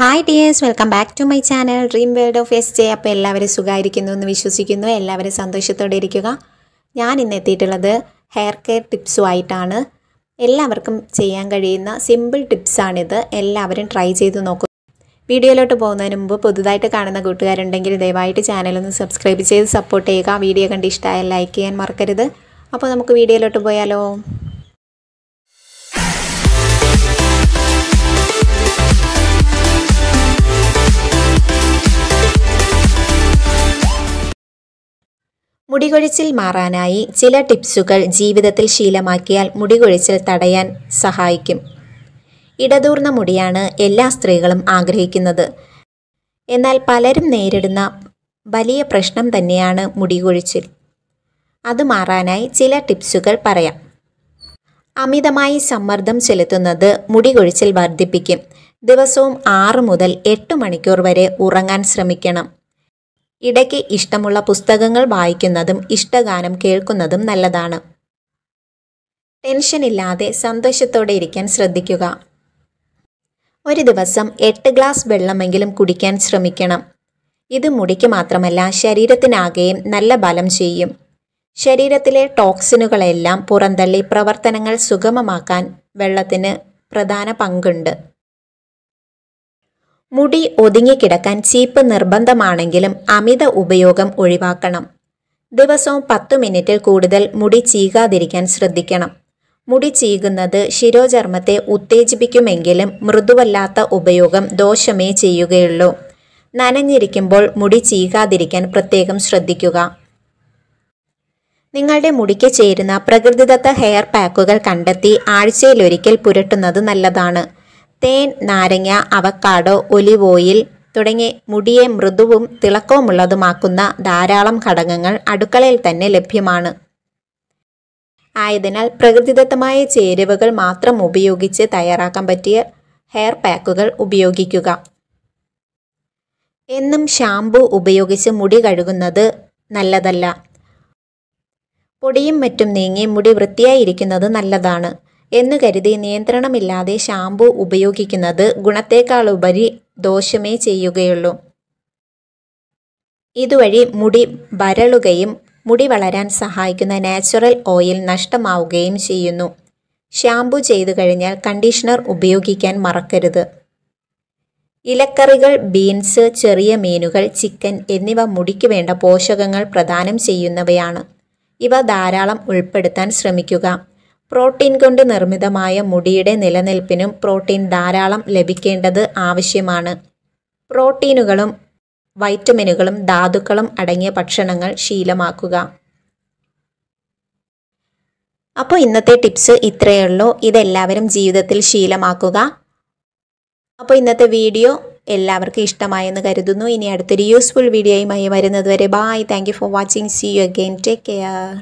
hi dears welcome back to my channel dream world of S J അപ്പോൾ എല്ലാവരും സുഖമായിരിക്കുന്നു എന്ന് വിശ്വസിക്കുന്നു എല്ലാവരും സന്തോഷത്തോടെ ഇരിക്കുക ഞാൻ ഇന്ന് എത്തിയിട്ടുള്ളത് ഹെയർ കെയർ ടിപ്സുമായിട്ടാണ് എല്ലാവർക്കും ചെയ്യാൻ കഴിയുന്ന സിമ്പിൾ ടിപ്സാണിത് എല്ലാവരും ട്രൈ ചെയ്ത് നോക്കും വീഡിയോയിലോട്ട് പോകുന്നതിന് മുമ്പ് പുതുതായിട്ട് കാണുന്ന കൂട്ടുകാരുണ്ടെങ്കിൽ ദയവായിട്ട് ചാനലൊന്ന് സബ്സ്ക്രൈബ് ചെയ്ത് സപ്പോർട്ട് ചെയ്യുക വീഡിയോ കണ്ട് ഇഷ്ടമായാൽ ലൈക്ക് ചെയ്യാൻ മറക്കരുത് അപ്പോൾ നമുക്ക് വീഡിയോയിലോട്ട് പോയാലോ മുടികൊഴിച്ചിൽ മാറാനായി ചില ടിപ്സുകൾ ജീവിതത്തിൽ ശീലമാക്കിയാൽ മുടികൊഴിച്ചിൽ തടയാൻ സഹായിക്കും ഇടതൂർന്ന മുടിയാണ് എല്ലാ സ്ത്രീകളും ആഗ്രഹിക്കുന്നത് എന്നാൽ പലരും നേരിടുന്ന വലിയ പ്രശ്നം തന്നെയാണ് മുടികൊഴിച്ചിൽ അത് മാറാനായി ചില ടിപ്സുകൾ പറയാം അമിതമായി സമ്മർദ്ദം ചെലുത്തുന്നത് മുടികൊഴിച്ചിൽ വർദ്ധിപ്പിക്കും ദിവസവും ആറ് മുതൽ എട്ട് മണിക്കൂർ വരെ ഉറങ്ങാൻ ശ്രമിക്കണം ഇടയ്ക്ക് ഇഷ്ടമുള്ള പുസ്തകങ്ങൾ വായിക്കുന്നതും ഇഷ്ടഗാനം കേൾക്കുന്നതും നല്ലതാണ് ടെൻഷനില്ലാതെ സന്തോഷത്തോടെ ഇരിക്കാൻ ശ്രദ്ധിക്കുക ഒരു ദിവസം എട്ട് ഗ്ലാസ് വെള്ളമെങ്കിലും കുടിക്കാൻ ശ്രമിക്കണം ഇത് മുടിക്ക് മാത്രമല്ല ശരീരത്തിനാകെയും നല്ല ബലം ചെയ്യും ശരീരത്തിലെ ടോക്സിനുകളെല്ലാം പുറന്തള്ളി പ്രവർത്തനങ്ങൾ സുഗമമാക്കാൻ വെള്ളത്തിന് പ്രധാന പങ്കുണ്ട് മുടി ഒതുങ്ങിക്കിടക്കാൻ ചീപ്പ് നിർബന്ധമാണെങ്കിലും അമിത ഉപയോഗം ഒഴിവാക്കണം ദിവസവും പത്ത് മിനിറ്റിൽ കൂടുതൽ മുടി ചീകാതിരിക്കാൻ ശ്രദ്ധിക്കണം മുടി ചീകുന്നത് ശിരോചർമ്മത്തെ ഉത്തേജിപ്പിക്കുമെങ്കിലും മൃദുവല്ലാത്ത ഉപയോഗം ദോഷമേ ചെയ്യുകയുള്ളൂ നനഞ്ഞിരിക്കുമ്പോൾ മുടി ചീകാതിരിക്കാൻ പ്രത്യേകം ശ്രദ്ധിക്കുക നിങ്ങളുടെ മുടിക്ക് ചേരുന്ന പ്രകൃതിദത്ത ഹെയർ പാക്കുകൾ കണ്ടെത്തി ആഴ്ചയിലൊരിക്കൽ പുരട്ടുന്നത് നല്ലതാണ് തേൻ നാരങ്ങ അവക്കാഡോ ഒലിവ് ഓയിൽ തുടങ്ങി മുടിയെ മൃദുവും തിളക്കവുമുള്ളതുമാക്കുന്ന ധാരാളം ഘടകങ്ങൾ അടുക്കളയിൽ തന്നെ ലഭ്യമാണ് ആയതിനാൽ പ്രകൃതിദത്തമായ ചേരുവകൾ മാത്രം ഉപയോഗിച്ച് തയ്യാറാക്കാൻ പറ്റിയ ഹെയർ പാക്കുകൾ ഉപയോഗിക്കുക എന്നും ഷാംപൂ ഉപയോഗിച്ച് മുടി കഴുകുന്നത് നല്ലതല്ല പൊടിയും മറ്റും നീങ്ങി മുടി വൃത്തിയായിരിക്കുന്നത് നല്ലതാണ് എന്നു കരുതി നിയന്ത്രണമില്ലാതെ ഷാമ്പു ഉപയോഗിക്കുന്നത് ഗുണത്തേക്കാളുപരി ദോഷമേ ചെയ്യുകയുള്ളൂ ഇതുവഴി മുടി വരളുകയും മുടി വളരാൻ സഹായിക്കുന്ന നാച്ചുറൽ ഓയിൽ നഷ്ടമാവുകയും ചെയ്യുന്നു ഷാമ്പു ചെയ്തു കഴിഞ്ഞാൽ കണ്ടീഷണർ ഉപയോഗിക്കാൻ മറക്കരുത് ഇലക്കറികൾ ബീൻസ് ചെറിയ മീനുകൾ ചിക്കൻ എന്നിവ മുടിക്ക് വേണ്ട പോഷകങ്ങൾ പ്രദാനം ചെയ്യുന്നവയാണ് ഇവ ധാരാളം ഉൾപ്പെടുത്താൻ ശ്രമിക്കുക പ്രോട്ടീൻ കൊണ്ട് നിർമ്മിതമായ മുടിയുടെ നിലനിൽപ്പിനും പ്രോട്ടീൻ ധാരാളം ലഭിക്കേണ്ടത് ആവശ്യമാണ് പ്രോട്ടീനുകളും വൈറ്റമിനുകളും ധാതുക്കളും അടങ്ങിയ ഭക്ഷണങ്ങൾ ശീലമാക്കുക അപ്പോൾ ഇന്നത്തെ ടിപ്സ് ഇത്രയേ ഉള്ളൂ ഇതെല്ലാവരും ജീവിതത്തിൽ ശീലമാക്കുക അപ്പോൾ ഇന്നത്തെ വീഡിയോ എല്ലാവർക്കും ഇഷ്ടമായെന്ന് കരുതുന്നു ഇനി അടുത്തൊരു യൂസ്ഫുൾ വീഡിയോയുമായി വരുന്നതുവരെ bye thank you for watching see you again take care